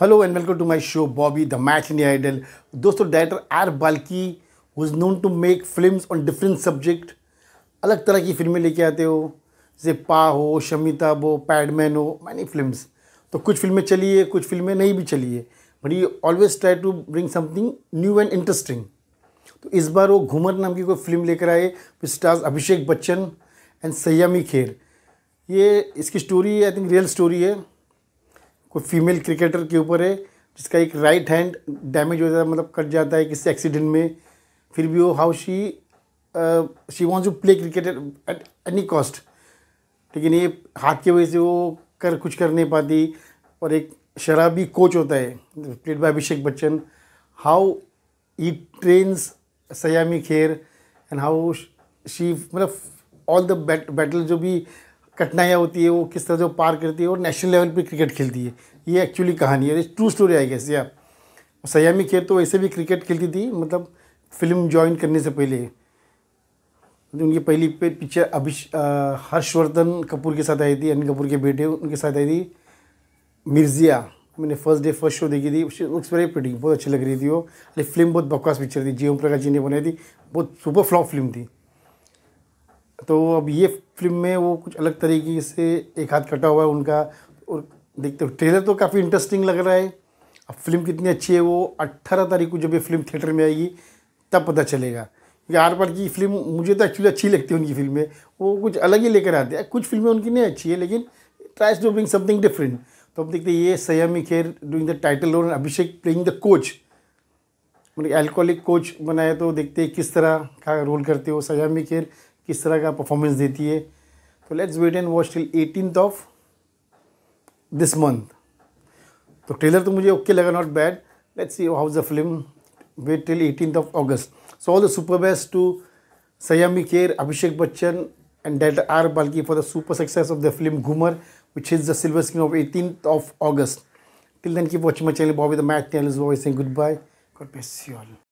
hello and welcome to my show Bobby the match India idol दोस्तों director R Balki is known to make films on different subject अलग तरह की फिल्में लेके आते हो जैसे पा हो शमिताब हो पैडमैन हो मैनी फिल्म्स तो कुछ फिल्में चली है कुछ फिल्में नहीं भी चली है but you always try to bring something new and interesting तो इस बार वो घूमर नाम की कोई फिल्म लेकर आए स्टार्स अभिषेक बच्चन एंड सयामी खेर ये इसकी story I think real story है कोई फीमेल क्रिकेटर के ऊपर है जिसका एक राइट हैंड डैमेज हो जाता है मतलब कट जाता है किसी एक्सीडेंट में फिर भी वो how she she want to play cricket at any cost लेकिन ये हाथ की वजह से वो कर कुछ कर नहीं पाती और एक शराबी कोच होता है played by Abhishek Bachchan how he trains Saiyami Kher and how she मतलब ऑल द बैटल जो भी कठिनाइयाँ होती है वो किस तरह से पार करती है और नेशनल लेवल पर क्रिकेट खेलती है ये एक्चुअली कहानी है ट्रू स्टोरी आई गैस आप सयामी खेर तो वैसे भी क्रिकेट खेलती थी मतलब फिल्म ज्वाइन करने से पहले उनकी पहली पिक्चर अभिष हर्षवर्धन कपूर के साथ आई थी अनिल कपूर के बेटे उनके साथ आई थी मिर्जिया मैंने फर्स्ट डे फर्स्ट शो देखी थी उस वेरी प्रिटी बहुत अच्छी लग रही थी वो लेकिन फिल्म बहुत बकवास पिक्चर थी जी ओम प्रकाश जी ने बनाई थी बहुत सुपर फ्लॉप फिल्म थी तो अब ये फिल्म में वो कुछ अलग तरीके से एक हाथ कटा हुआ है उनका और देखते हो ट्रेलर तो काफ़ी इंटरेस्टिंग लग रहा है अब फिल्म कितनी अच्छी है वो अट्ठारह तारीख को जब ये फिल्म थिएटर में आएगी तब पता चलेगा क्योंकि आर बार की फिल्म मुझे तो एक्चुअली अच्छी लगती है उनकी फिल्में वो कुछ अलग ही लेकर आते हैं कुछ फिल्में उनकी नहीं अच्छी है लेकिन tries to bring something different तो हम देखते हैं ये Saiyami Kher doing the title और अभिषेक प्लेइंग द कोच मतलब एल्कोहलिक कोच बनाए तो देखते हैं किस तरह का रोल करते हो सयामी खेर किस तरह का परफॉर्मेंस देती है तो let's wait and watch till eighteen of this month तो ट्रेलर तो मुझे ओके लगा not bad let's see how is the film wait till eighteen of August so all the super best to Saiyami Kher Abhishek Bachchan and director R Balki for the super success of the film Ghoomer which is the silver screen of eighteen of August till then keep watch my channel Bobby the math channel goodbye God bless you all